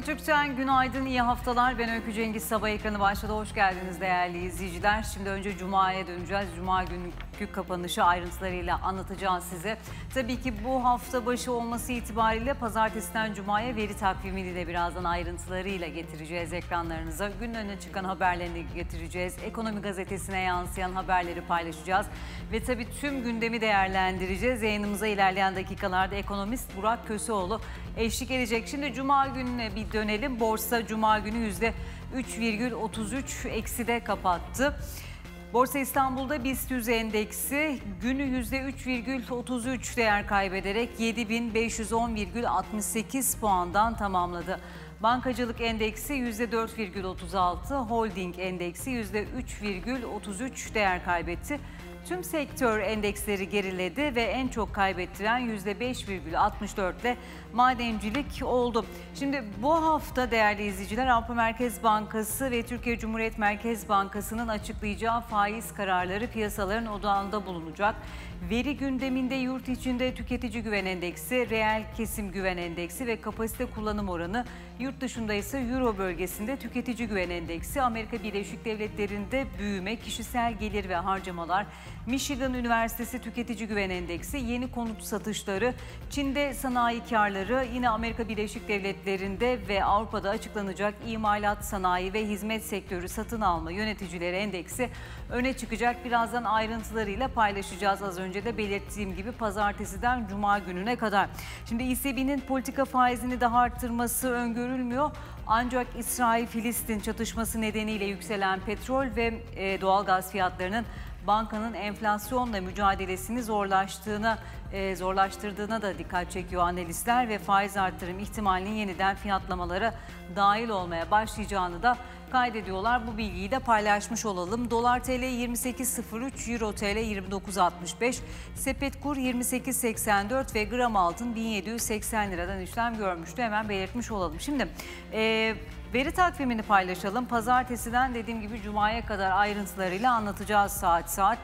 Türk'ten günaydın, iyi haftalar. Ben Öykü Cengiz Sabah ekranı başladı. Hoş geldiniz değerli izleyiciler. Şimdi önce Cuma'ya döneceğiz. Cuma günü Gök kapanışı ayrıntılarıyla anlatacağız size. Tabii ki bu hafta başı olması itibariyle pazartesiden cumaya veri takvimini de birazdan ayrıntılarıyla getireceğiz ekranlarınıza. Gün önüne çıkan haberlerini getireceğiz. Ekonomi gazetesine yansıyan haberleri paylaşacağız. Ve tabii tüm gündemi değerlendireceğiz. Yayınımıza ilerleyen dakikalarda ekonomist Burak Köseoğlu eşlik edecek. Şimdi cuma gününe bir dönelim. Borsa cuma günü %3,33 ekside kapattı. Borsa İstanbul'da BIST 100 endeksi günü %3,33 değer kaybederek 7510,68 puandan tamamladı. Bankacılık endeksi %4,36, holding endeksi %3,33 değer kaybetti. Tüm sektör endeksleri geriledi ve en çok kaybettiren %5,64 ile madencilik oldu. Şimdi bu hafta değerli izleyiciler Avrupa Merkez Bankası ve Türkiye Cumhuriyet Merkez Bankası'nın açıklayacağı faiz kararları piyasaların odağında bulunacak. Veri gündeminde yurt içinde tüketici güven endeksi, reel kesim güven endeksi ve kapasite kullanım oranı, yurt dışında ise Euro bölgesinde tüketici güven endeksi, Amerika Birleşik Devletleri'nde büyüme, kişisel gelir ve harcamalar, Michigan Üniversitesi tüketici güven endeksi, yeni konut satışları, Çin'de sanayi karları, rakamları yine Amerika Birleşik Devletleri'nde ve Avrupa'da açıklanacak imalat, sanayi ve hizmet sektörü satın alma yöneticileri endeksi öne çıkacak. Birazdan ayrıntılarıyla paylaşacağız. Az önce de belirttiğim gibi pazartesiden cuma gününe kadar. Şimdi ECB'nin politika faizini daha arttırması öngörülmüyor. Ancak İsrail-Filistin çatışması nedeniyle yükselen petrol ve e, doğalgaz fiyatlarının bankanın enflasyonla mücadelesini zorlaştığına e, zorlaştırdığına da dikkat çekiyor analistler ve faiz artırım ihtimalinin yeniden fiyatlamalara dahil olmaya başlayacağını da kaydediyorlar. Bu bilgiyi de paylaşmış olalım. Dolar TL 28.03, Euro TL 29.65, sepet kur 28.84 ve gram altın 1780 liradan işlem görmüştü. Hemen belirtmiş olalım. Şimdi e, Veri takvimini paylaşalım. Pazartesiden dediğim gibi Cuma'ya kadar ayrıntılarıyla anlatacağız saat saat.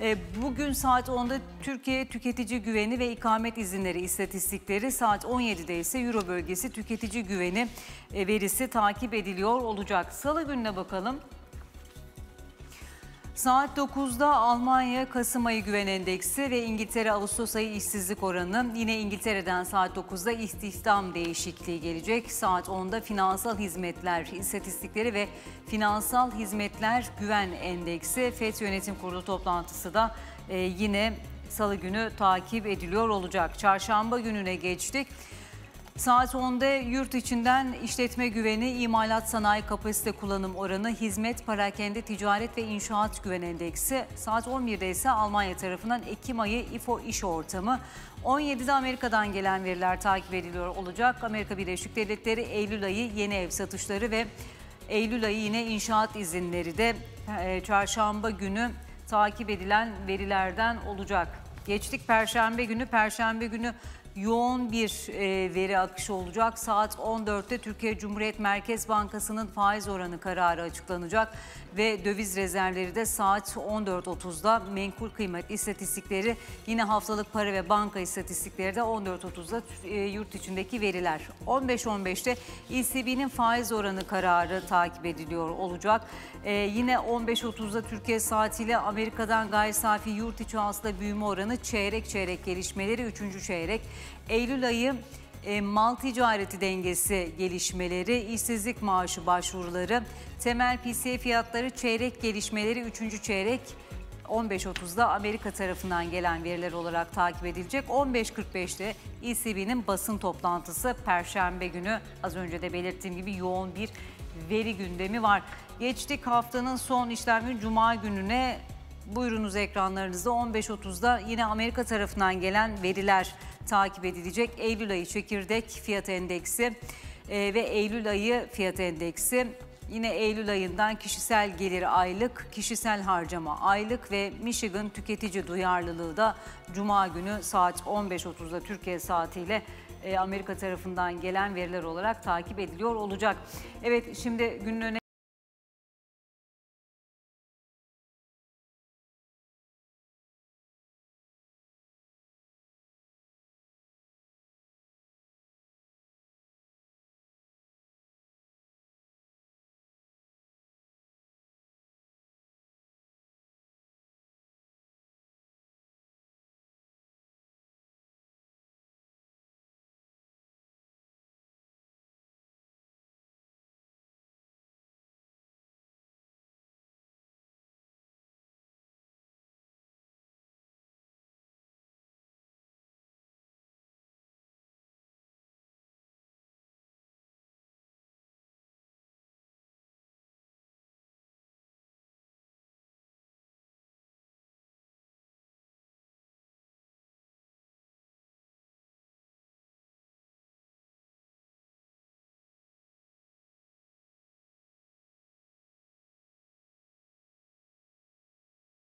E, bugün saat 10'da Türkiye Tüketici Güveni ve ikamet izinleri istatistikleri, saat 17'de ise Euro bölgesi tüketici güveni e, verisi takip ediliyor olacak. Salı gününe bakalım. Saat 9'da Almanya Kasım ayı güven endeksi ve İngiltere Ağustos ayı işsizlik oranı yine İngiltere'den saat 9'da istihdam değişikliği gelecek. Saat 10'da finansal hizmetler istatistikleri ve finansal hizmetler güven endeksi FED yönetim kurulu toplantısı da e, yine salı günü takip ediliyor olacak. Çarşamba gününe geçtik. Saat 10'da yurt içinden işletme güveni, imalat sanayi kapasite kullanım oranı, hizmet, parakende, ticaret ve inşaat güven endeksi. Saat 11'de ise Almanya tarafından Ekim ayı İFO iş ortamı. 17'de Amerika'dan gelen veriler takip ediliyor olacak. Amerika Birleşik Devletleri Eylül ayı yeni ev satışları ve Eylül ayı yine inşaat izinleri de e, çarşamba günü takip edilen verilerden olacak. Geçtik Perşembe günü. Perşembe günü yoğun bir e, veri akışı olacak. Saat 14'te Türkiye Cumhuriyet Merkez Bankası'nın faiz oranı kararı açıklanacak ve döviz rezervleri de saat 14.30'da menkul kıymet istatistikleri yine haftalık para ve banka istatistikleri de 14.30'da e, yurt içindeki veriler. 15.15'te ECB'nin faiz oranı kararı takip ediliyor olacak. E, yine 15.30'da Türkiye saatiyle Amerika'dan gayri safi yurt içi hasta büyüme oranı çeyrek çeyrek gelişmeleri 3. çeyrek Eylül ayı e, mal ticareti dengesi gelişmeleri, işsizlik maaşı başvuruları, temel PCE fiyatları, çeyrek gelişmeleri 3. çeyrek 15.30'da Amerika tarafından gelen veriler olarak takip edilecek. 15.45'te ECB'nin basın toplantısı Perşembe günü az önce de belirttiğim gibi yoğun bir veri gündemi var. Geçtik haftanın son işlem günü Cuma gününe Buyurunuz ekranlarınızda 15.30'da yine Amerika tarafından gelen veriler takip edilecek. Eylül ayı çekirdek fiyat endeksi e, ve Eylül ayı fiyat endeksi Yine Eylül ayından kişisel gelir aylık, kişisel harcama aylık ve Michigan tüketici duyarlılığı da Cuma günü saat 15.30'da Türkiye saatiyle e, Amerika tarafından gelen veriler olarak takip ediliyor olacak. Evet şimdi günün öne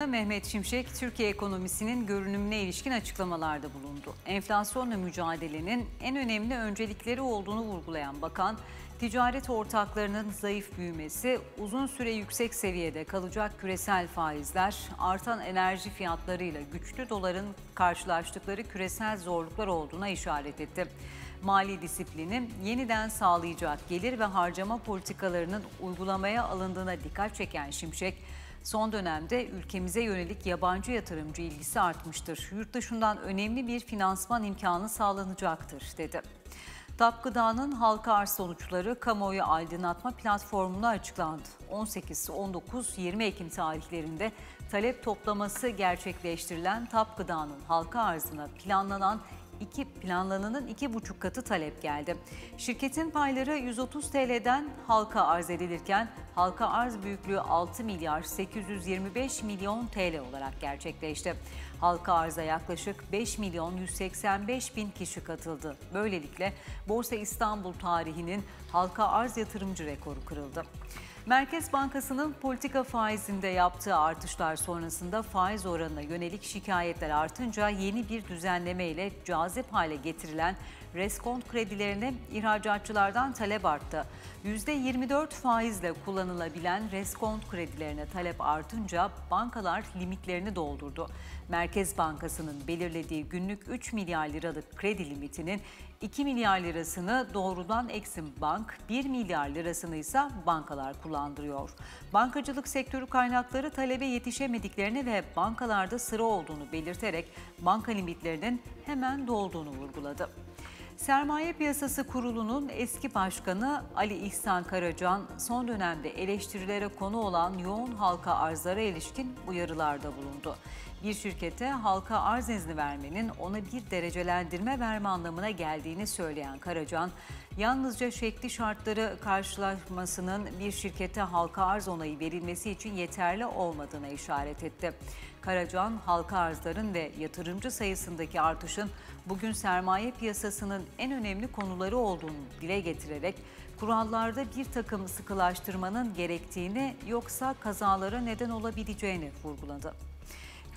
Mehmet Şimşek, Türkiye ekonomisinin görünümüne ilişkin açıklamalarda bulundu. Enflasyonla mücadelenin en önemli öncelikleri olduğunu vurgulayan bakan, ticaret ortaklarının zayıf büyümesi, uzun süre yüksek seviyede kalacak küresel faizler, artan enerji fiyatlarıyla güçlü doların karşılaştıkları küresel zorluklar olduğuna işaret etti. Mali disiplinin yeniden sağlayacak gelir ve harcama politikalarının uygulamaya alındığına dikkat çeken Şimşek, Son dönemde ülkemize yönelik yabancı yatırımcı ilgisi artmıştır. Yurtdışından önemli bir finansman imkanı sağlanacaktır dedi. TAP Gıda'nın halka arz sonuçları kamuoyu aydınlatma platformuna açıklandı. 18, 19, 20 Ekim tarihlerinde talep toplaması gerçekleştirilen TAP Gıda'nın halka arzına planlanan iki planlananın iki buçuk katı talep geldi. Şirketin payları 130 TL'den halka arz edilirken halka arz büyüklüğü 6 milyar 825 milyon TL olarak gerçekleşti. Halka arza yaklaşık 5 milyon 185 bin kişi katıldı. Böylelikle Borsa İstanbul tarihinin halka arz yatırımcı rekoru kırıldı. Merkez Bankası'nın politika faizinde yaptığı artışlar sonrasında faiz oranına yönelik şikayetler artınca yeni bir düzenleme ile cazip hale getirilen reskont kredilerine ihracatçılardan talep arttı. %24 faizle kullanılabilen reskont kredilerine talep artınca bankalar limitlerini doldurdu. Merkez Bankası'nın belirlediği günlük 3 milyar liralık kredi limitinin 2 milyar lirasını doğrudan Eksim Bank, 1 milyar lirasını ise bankalar kullandırıyor. Bankacılık sektörü kaynakları talebe yetişemediklerini ve bankalarda sıra olduğunu belirterek banka limitlerinin hemen dolduğunu vurguladı. Sermaye Piyasası Kurulu'nun eski başkanı Ali İhsan Karacan son dönemde eleştirilere konu olan yoğun halka arzlara ilişkin uyarılarda bulundu. Bir şirkete halka arz izni vermenin ona bir derecelendirme verme anlamına geldiğini söyleyen Karacan, yalnızca şekli şartları karşılaşmasının bir şirkete halka arz onayı verilmesi için yeterli olmadığına işaret etti. Karacan, halka arzların ve yatırımcı sayısındaki artışın bugün sermaye piyasasının en önemli konuları olduğunu dile getirerek kurallarda bir takım sıkılaştırmanın gerektiğini yoksa kazalara neden olabileceğini vurguladı.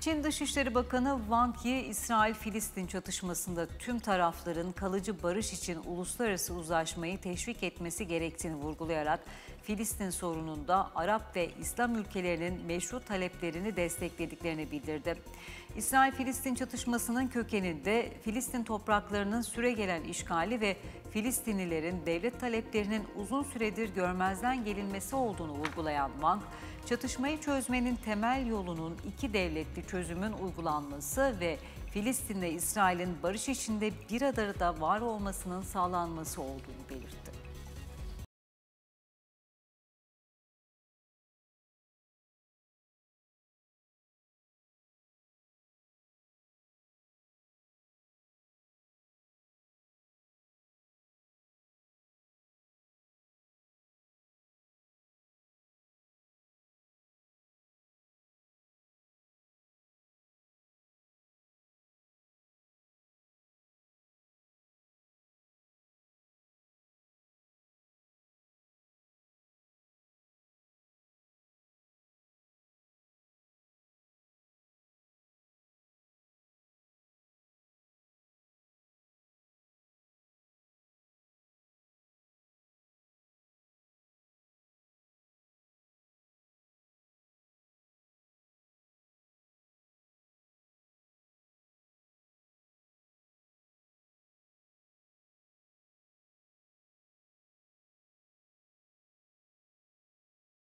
Çin Dışişleri Bakanı Wang Yi, İsrail-Filistin çatışmasında tüm tarafların kalıcı barış için uluslararası uzlaşmayı teşvik etmesi gerektiğini vurgulayarak Filistin sorununda Arap ve İslam ülkelerinin meşru taleplerini desteklediklerini bildirdi. İsrail-Filistin çatışmasının kökeninde Filistin topraklarının süre gelen işgali ve Filistinlilerin devlet taleplerinin uzun süredir görmezden gelinmesi olduğunu vurgulayan Wang, çatışmayı çözmenin temel yolunun iki devletli çözümün uygulanması ve Filistin'le İsrail'in barış içinde bir arada var olmasının sağlanması olduğunu belirtti.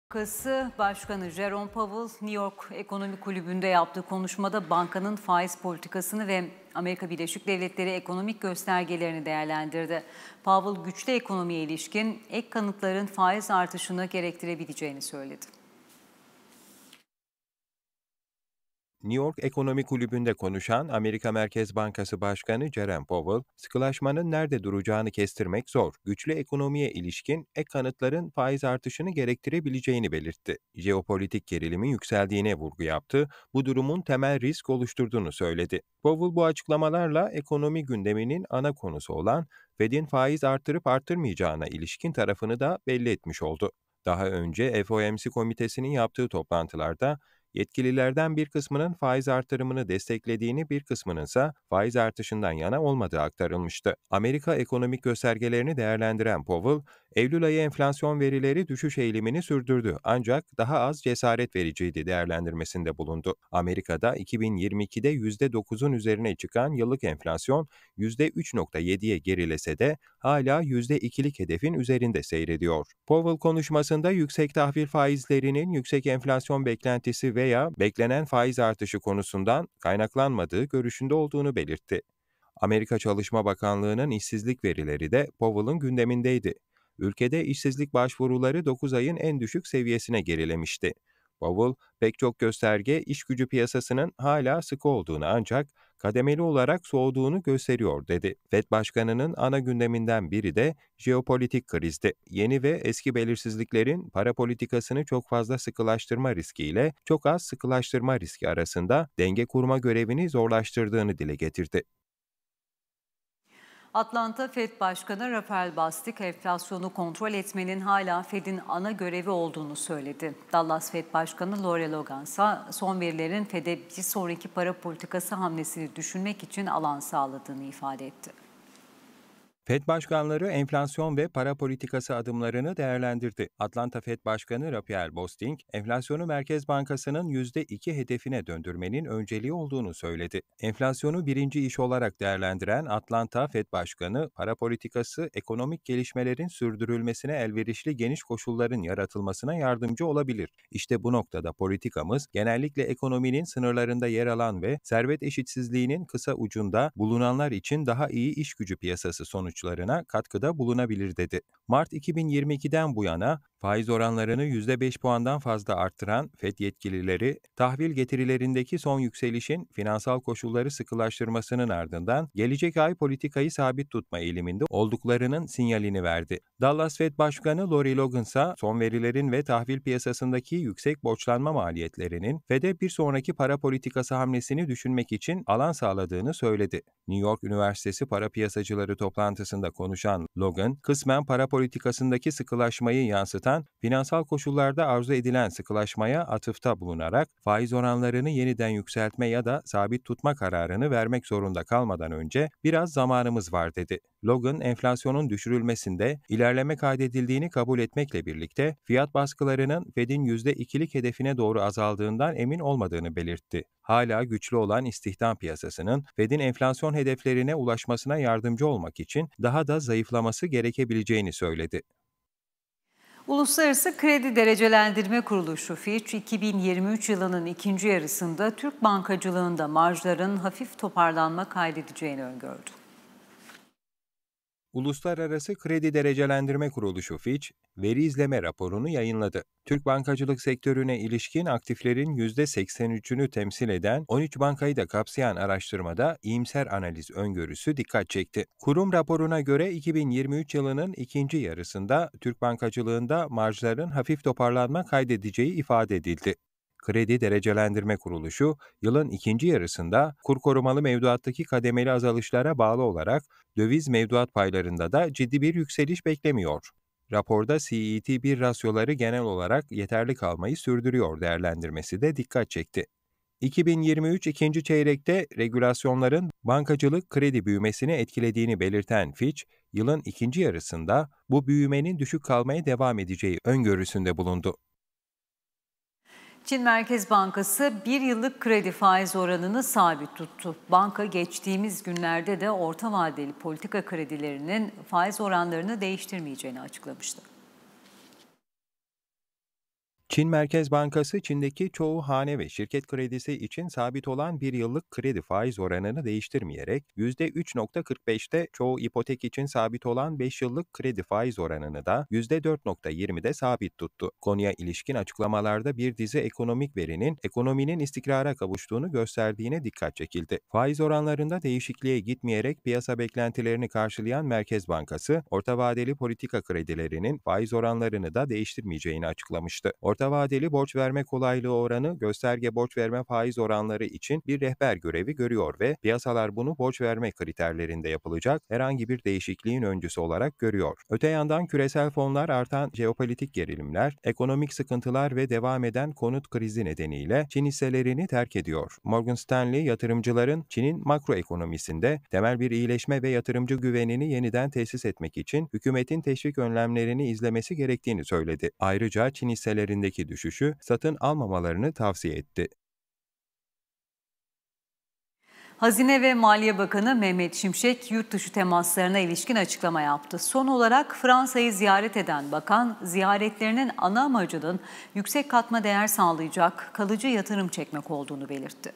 Kası Başkanı Jerome Powell New York Ekonomi Kulübü'nde yaptığı konuşmada bankanın faiz politikasını ve Amerika Birleşik Devletleri ekonomik göstergelerini değerlendirdi. Powell güçlü ekonomiye ilişkin ek kanıtların faiz artışını gerektirebileceğini söyledi. New York Ekonomi Kulübü'nde konuşan Amerika Merkez Bankası Başkanı Jerome Powell, sıkılaşmanın nerede duracağını kestirmek zor, güçlü ekonomiye ilişkin ek kanıtların faiz artışını gerektirebileceğini belirtti. Jeopolitik gerilimin yükseldiğine vurgu yaptı, bu durumun temel risk oluşturduğunu söyledi. Powell bu açıklamalarla ekonomi gündeminin ana konusu olan Fed'in faiz artırıp artırmayacağına ilişkin tarafını da belli etmiş oldu. Daha önce FOMC komitesinin yaptığı toplantılarda yetkililerden bir kısmının faiz artırımını desteklediğini, bir kısmının ise faiz artışından yana olmadığı aktarılmıştı. Amerika ekonomik göstergelerini değerlendiren Powell, Eylül ayı enflasyon verileri düşüş eğilimini sürdürdü ancak daha az cesaret vericiydi değerlendirmesinde bulundu. Amerika'da 2022'de %9'un üzerine çıkan yıllık enflasyon %3.7'ye gerilese de hala %2'lik hedefin üzerinde seyrediyor. Powell konuşmasında yüksek tahvil faizlerinin yüksek enflasyon beklentisi veya beklenen faiz artışı konusundan kaynaklanmadığı görüşünde olduğunu belirtti. Amerika Çalışma Bakanlığı'nın işsizlik verileri de Powell'ın gündemindeydi. Ülkede işsizlik başvuruları 9 ayın en düşük seviyesine gerilemişti. Powell, pek çok gösterge iş gücü piyasasının hala sıkı olduğunu ancak kademeli olarak soğuduğunu gösteriyor dedi. Fed Başkanı'nın ana gündeminden biri de jeopolitik krizdi. Yeni ve eski belirsizliklerin para politikasını çok fazla sıkılaştırma riskiyle çok az sıkılaştırma riski arasında denge kurma görevini zorlaştırdığını dile getirdi. Atlanta Fed Başkanı Rafael Bastik enflasyonu kontrol etmenin hala Fed'in ana görevi olduğunu söyledi. Dallas Fed Başkanı Lore Logan ise son verilerin Fed'e bir sonraki para politikası hamlesini düşünmek için alan sağladığını ifade etti. Fed başkanları enflasyon ve para politikası adımlarını değerlendirdi. Atlanta Fed Başkanı Raphael Bosting, enflasyonu Merkez Bankası'nın %2 hedefine döndürmenin önceliği olduğunu söyledi. Enflasyonu birinci iş olarak değerlendiren Atlanta Fed Başkanı, para politikası ekonomik gelişmelerin sürdürülmesine elverişli geniş koşulların yaratılmasına yardımcı olabilir. İşte bu noktada politikamız genellikle ekonominin sınırlarında yer alan ve servet eşitsizliğinin kısa ucunda bulunanlar için daha iyi iş gücü piyasası sonuç sonuçlarına katkıda bulunabilir dedi. Mart 2022'den bu yana Faiz oranlarını %5 puandan fazla arttıran FED yetkilileri, tahvil getirilerindeki son yükselişin finansal koşulları sıkılaştırmasının ardından gelecek ay politikayı sabit tutma eğiliminde olduklarının sinyalini verdi. Dallas Fed Başkanı Lori Logan ise son verilerin ve tahvil piyasasındaki yüksek borçlanma maliyetlerinin FED'e bir sonraki para politikası hamlesini düşünmek için alan sağladığını söyledi. New York Üniversitesi Para Piyasacıları toplantısında konuşan Logan, kısmen para politikasındaki sıkılaşmayı yansıtan taraftan finansal koşullarda arzu edilen sıkılaşmaya atıfta bulunarak faiz oranlarını yeniden yükseltme ya da sabit tutma kararını vermek zorunda kalmadan önce biraz zamanımız var dedi. Logan enflasyonun düşürülmesinde ilerleme kaydedildiğini kabul etmekle birlikte fiyat baskılarının Fed'in %2'lik hedefine doğru azaldığından emin olmadığını belirtti. Hala güçlü olan istihdam piyasasının Fed'in enflasyon hedeflerine ulaşmasına yardımcı olmak için daha da zayıflaması gerekebileceğini söyledi. Uluslararası Kredi Derecelendirme Kuruluşu Fitch, 2023 yılının ikinci yarısında Türk bankacılığında marjların hafif toparlanma kaydedeceğini öngördü. Uluslararası Kredi Derecelendirme Kuruluşu Fitch, veri izleme raporunu yayınladı. Türk bankacılık sektörüne ilişkin aktiflerin %83'ünü temsil eden 13 bankayı da kapsayan araştırmada iyimser analiz öngörüsü dikkat çekti. Kurum raporuna göre 2023 yılının ikinci yarısında Türk bankacılığında marjların hafif toparlanma kaydedeceği ifade edildi. Kredi Derecelendirme Kuruluşu, yılın ikinci yarısında kur korumalı mevduattaki kademeli azalışlara bağlı olarak döviz mevduat paylarında da ciddi bir yükseliş beklemiyor. Raporda CET1 rasyoları genel olarak yeterli kalmayı sürdürüyor değerlendirmesi de dikkat çekti. 2023 ikinci çeyrekte regülasyonların bankacılık kredi büyümesini etkilediğini belirten Fitch, yılın ikinci yarısında bu büyümenin düşük kalmaya devam edeceği öngörüsünde bulundu. Çin Merkez Bankası bir yıllık kredi faiz oranını sabit tuttu. Banka geçtiğimiz günlerde de orta vadeli politika kredilerinin faiz oranlarını değiştirmeyeceğini açıklamıştı. Çin Merkez Bankası, Çin'deki çoğu hane ve şirket kredisi için sabit olan bir yıllık kredi faiz oranını değiştirmeyerek %3.45'te çoğu ipotek için sabit olan 5 yıllık kredi faiz oranını da %4.20'de sabit tuttu. Konuya ilişkin açıklamalarda bir dizi ekonomik verinin ekonominin istikrara kavuştuğunu gösterdiğine dikkat çekildi. Faiz oranlarında değişikliğe gitmeyerek piyasa beklentilerini karşılayan Merkez Bankası, orta vadeli politika kredilerinin faiz oranlarını da değiştirmeyeceğini açıklamıştı. Orta orta vadeli borç verme kolaylığı oranı gösterge borç verme faiz oranları için bir rehber görevi görüyor ve piyasalar bunu borç verme kriterlerinde yapılacak herhangi bir değişikliğin öncüsü olarak görüyor. Öte yandan küresel fonlar artan jeopolitik gerilimler, ekonomik sıkıntılar ve devam eden konut krizi nedeniyle Çin hisselerini terk ediyor. Morgan Stanley yatırımcıların Çin'in makroekonomisinde temel bir iyileşme ve yatırımcı güvenini yeniden tesis etmek için hükümetin teşvik önlemlerini izlemesi gerektiğini söyledi. Ayrıca Çin hisselerinde değerindeki düşüşü satın almamalarını tavsiye etti. Hazine ve Maliye Bakanı Mehmet Şimşek yurt dışı temaslarına ilişkin açıklama yaptı. Son olarak Fransa'yı ziyaret eden bakan, ziyaretlerinin ana amacının yüksek katma değer sağlayacak kalıcı yatırım çekmek olduğunu belirtti.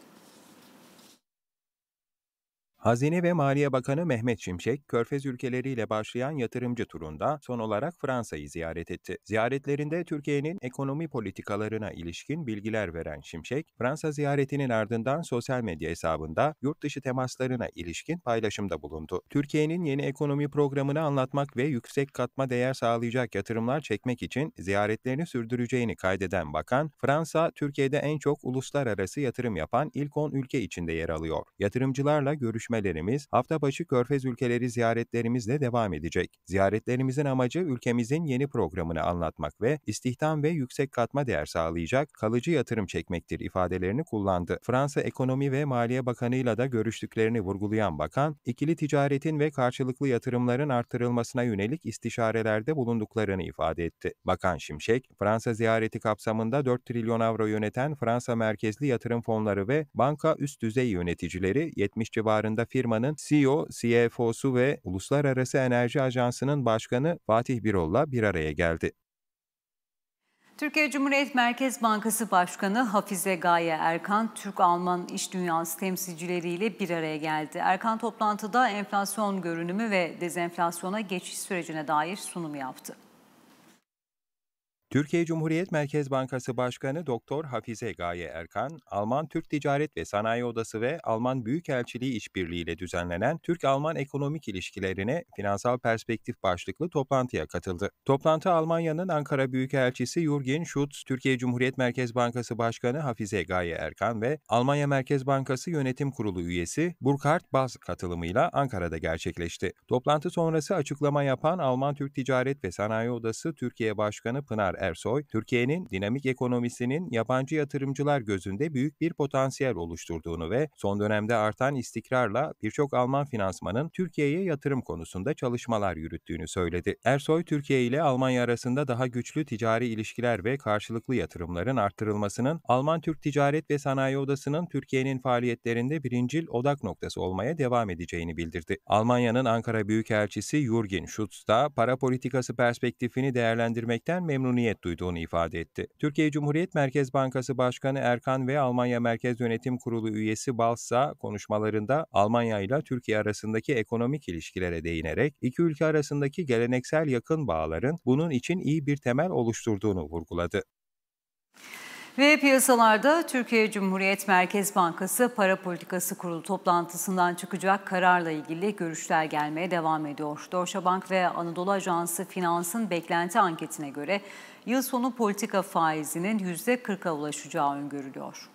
Hazine ve Maliye Bakanı Mehmet Şimşek, Körfez ülkeleriyle başlayan yatırımcı turunda son olarak Fransa'yı ziyaret etti. Ziyaretlerinde Türkiye'nin ekonomi politikalarına ilişkin bilgiler veren Şimşek, Fransa ziyaretinin ardından sosyal medya hesabında yurt dışı temaslarına ilişkin paylaşımda bulundu. Türkiye'nin yeni ekonomi programını anlatmak ve yüksek katma değer sağlayacak yatırımlar çekmek için ziyaretlerini sürdüreceğini kaydeden bakan, Fransa, Türkiye'de en çok uluslararası yatırım yapan ilk 10 ülke içinde yer alıyor. Yatırımcılarla görüşme görüşmelerimiz, hafta başı körfez ülkeleri ziyaretlerimizle devam edecek. Ziyaretlerimizin amacı ülkemizin yeni programını anlatmak ve istihdam ve yüksek katma değer sağlayacak kalıcı yatırım çekmektir ifadelerini kullandı. Fransa Ekonomi ve Maliye Bakanı'yla da görüştüklerini vurgulayan bakan, ikili ticaretin ve karşılıklı yatırımların artırılmasına yönelik istişarelerde bulunduklarını ifade etti. Bakan Şimşek, Fransa ziyareti kapsamında 4 trilyon avro yöneten Fransa merkezli yatırım fonları ve banka üst düzey yöneticileri 70 civarında zamanda firmanın CEO, CFO'su ve Uluslararası Enerji Ajansı'nın başkanı Fatih Birol'la bir araya geldi. Türkiye Cumhuriyet Merkez Bankası Başkanı Hafize Gaye Erkan, Türk-Alman iş dünyası temsilcileriyle bir araya geldi. Erkan toplantıda enflasyon görünümü ve dezenflasyona geçiş sürecine dair sunum yaptı. Türkiye Cumhuriyet Merkez Bankası Başkanı Doktor Hafize Gaye Erkan, Alman Türk Ticaret ve Sanayi Odası ve Alman Büyükelçiliği işbirliğiyle düzenlenen Türk-Alman ekonomik İlişkilerine finansal perspektif başlıklı toplantıya katıldı. Toplantı Almanya'nın Ankara Büyükelçisi Jürgen Schutz, Türkiye Cumhuriyet Merkez Bankası Başkanı Hafize Gaye Erkan ve Almanya Merkez Bankası Yönetim Kurulu üyesi Burkhard Baz katılımıyla Ankara'da gerçekleşti. Toplantı sonrası açıklama yapan Alman Türk Ticaret ve Sanayi Odası Türkiye Başkanı Pınar Ersoy, Türkiye'nin dinamik ekonomisinin yabancı yatırımcılar gözünde büyük bir potansiyel oluşturduğunu ve son dönemde artan istikrarla birçok Alman finansmanın Türkiye'ye yatırım konusunda çalışmalar yürüttüğünü söyledi. Ersoy, Türkiye ile Almanya arasında daha güçlü ticari ilişkiler ve karşılıklı yatırımların artırılmasının Alman-Türk Ticaret ve Sanayi Odası'nın Türkiye'nin faaliyetlerinde birincil odak noktası olmaya devam edeceğini bildirdi. Almanya'nın Ankara Büyükelçisi Jürgen Schutz da para politikası perspektifini değerlendirmekten memnuniyet memnuniyet duyduğunu ifade etti. Türkiye Cumhuriyet Merkez Bankası Başkanı Erkan ve Almanya Merkez Yönetim Kurulu üyesi Balsa konuşmalarında Almanya ile Türkiye arasındaki ekonomik ilişkilere değinerek iki ülke arasındaki geleneksel yakın bağların bunun için iyi bir temel oluşturduğunu vurguladı. Ve piyasalarda Türkiye Cumhuriyet Merkez Bankası Para Politikası Kurulu toplantısından çıkacak kararla ilgili görüşler gelmeye devam ediyor. Deutsche Bank ve Anadolu Ajansı Finans'ın beklenti anketine göre yıl sonu politika faizinin %40'a ulaşacağı öngörülüyor.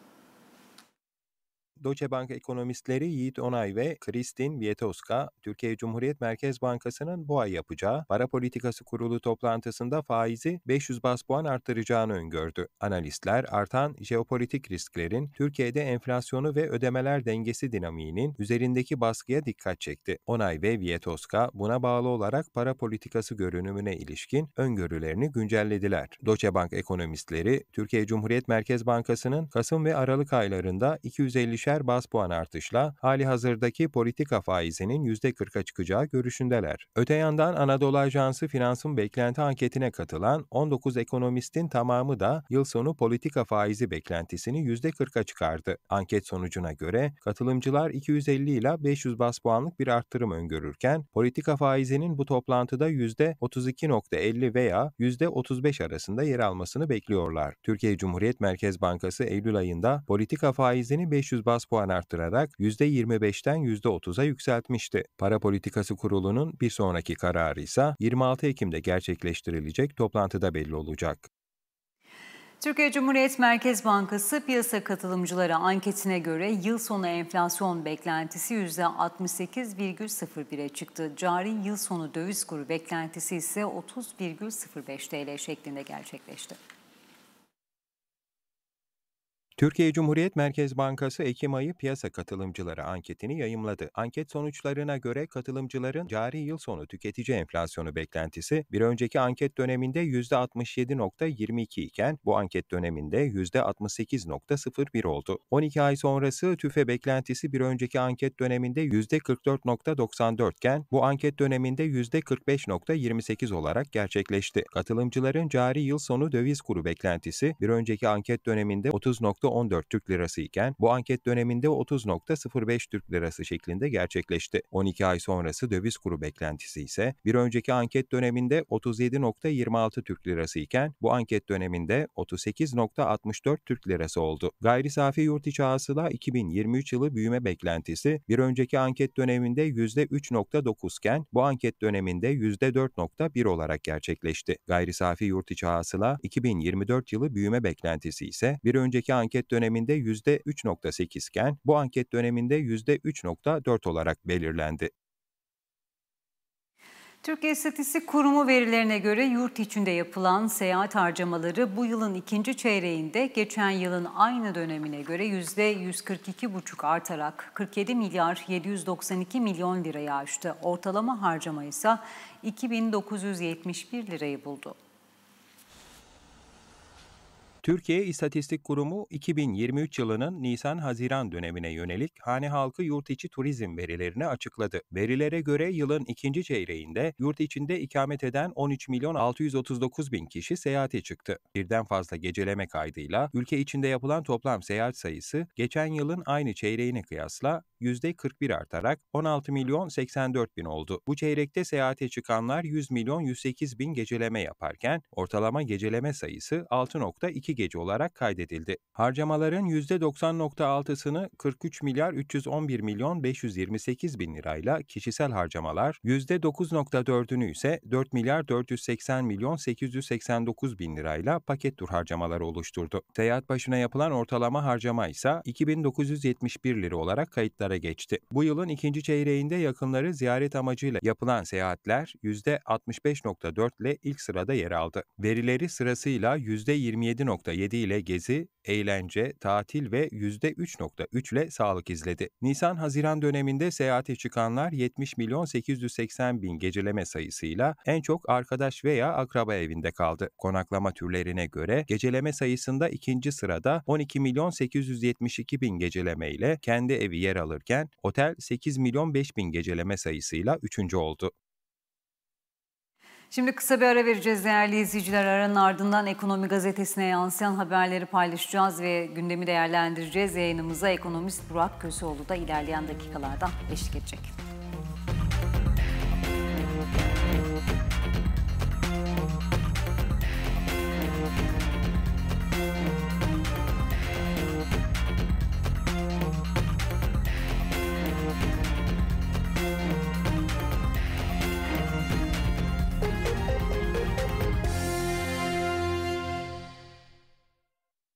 Deutsche Bank ekonomistleri Yiğit Onay ve Kristin Vietoska, Türkiye Cumhuriyet Merkez Bankası'nın bu ay yapacağı para politikası kurulu toplantısında faizi 500 bas puan arttıracağını öngördü. Analistler artan jeopolitik risklerin Türkiye'de enflasyonu ve ödemeler dengesi dinamiğinin üzerindeki baskıya dikkat çekti. Onay ve Vietoska buna bağlı olarak para politikası görünümüne ilişkin öngörülerini güncellediler. Deutsche Bank ekonomistleri Türkiye Cumhuriyet Merkez Bankası'nın Kasım ve Aralık aylarında 250 %25'er bas puan artışla hali hazırdaki politika faizinin %40'a çıkacağı görüşündeler. Öte yandan Anadolu Ajansı Finans'ın beklenti anketine katılan 19 ekonomistin tamamı da yıl sonu politika faizi beklentisini %40'a çıkardı. Anket sonucuna göre katılımcılar 250 ile 500 bas puanlık bir arttırım öngörürken politika faizinin bu toplantıda %32.50 veya %35 arasında yer almasını bekliyorlar. Türkiye Cumhuriyet Merkez Bankası Eylül ayında politika faizini 500 bas esas puan arttırarak %25'ten %30'a yükseltmişti. Para Politikası Kurulu'nun bir sonraki kararı ise 26 Ekim'de gerçekleştirilecek toplantıda belli olacak. Türkiye Cumhuriyet Merkez Bankası piyasa katılımcıları anketine göre yıl sonu enflasyon beklentisi %68,01'e çıktı. Cari yıl sonu döviz kuru beklentisi ise 30,05 TL şeklinde gerçekleşti. Türkiye Cumhuriyet Merkez Bankası Ekim ayı piyasa katılımcıları anketini yayımladı. Anket sonuçlarına göre katılımcıların cari yıl sonu tüketici enflasyonu beklentisi bir önceki anket döneminde %67.22 iken bu anket döneminde %68.01 oldu. 12 ay sonrası tüfe beklentisi bir önceki anket döneminde %44.94 iken bu anket döneminde %45.28 olarak gerçekleşti. Katılımcıların cari yıl sonu döviz kuru beklentisi bir önceki anket döneminde 30. %14 Türk lirası iken bu anket döneminde 30.05 Türk lirası şeklinde gerçekleşti. 12 ay sonrası döviz kuru beklentisi ise bir önceki anket döneminde 37.26 Türk lirası iken bu anket döneminde 38.64 Türk lirası oldu. Gayri safi yurt içi hasıla 2023 yılı büyüme beklentisi bir önceki anket döneminde %3.9 iken bu anket döneminde %4.1 olarak gerçekleşti. Gayri safi yurt içi hasıla 2024 yılı büyüme beklentisi ise bir önceki anket anket döneminde %3.8 iken bu anket döneminde %3.4 olarak belirlendi. Türkiye İstatistik Kurumu verilerine göre yurt içinde yapılan seyahat harcamaları bu yılın ikinci çeyreğinde geçen yılın aynı dönemine göre %142,5 artarak 47 milyar 792 milyon liraya aştı. Ortalama harcama ise 2971 lirayı buldu. Türkiye İstatistik Kurumu 2023 yılının Nisan-Haziran dönemine yönelik hane halkı yurt içi turizm verilerini açıkladı. Verilere göre yılın ikinci çeyreğinde yurt içinde ikamet eden 13 milyon 639 bin kişi seyahate çıktı. Birden fazla geceleme kaydıyla ülke içinde yapılan toplam seyahat sayısı geçen yılın aynı çeyreğine kıyasla %41 artarak 16 milyon 84 bin oldu. Bu çeyrekte seyahate çıkanlar 100 milyon 108 bin geceleme yaparken ortalama geceleme sayısı 6.2 gece olarak kaydedildi. Harcamaların %90.6'sını 43 milyar 311 milyon 528 bin lirayla kişisel harcamalar, %9.4'ünü ise 4 milyar 480 milyon 889 bin lirayla paket tur harcamaları oluşturdu. Seyahat başına yapılan ortalama harcama ise 2971 lira olarak kayıtlara geçti. Bu yılın ikinci çeyreğinde yakınları ziyaret amacıyla yapılan seyahatler %65.4 ile ilk sırada yer aldı. Verileri sırasıyla %27.4 %2.7 ile gezi, eğlence, tatil ve %3.3 ile sağlık izledi. Nisan-Haziran döneminde seyahate çıkanlar 70 milyon 880 bin geceleme sayısıyla en çok arkadaş veya akraba evinde kaldı. Konaklama türlerine göre geceleme sayısında ikinci sırada 12 milyon 872 bin geceleme ile kendi evi yer alırken otel 8 milyon 5 bin geceleme sayısıyla üçüncü oldu. Şimdi kısa bir ara vereceğiz değerli izleyiciler. Aranın ardından Ekonomi Gazetesi'ne yansıyan haberleri paylaşacağız ve gündemi değerlendireceğiz. Yayınımıza ekonomist Burak Köseoğlu da ilerleyen dakikalarda eşlik edecek.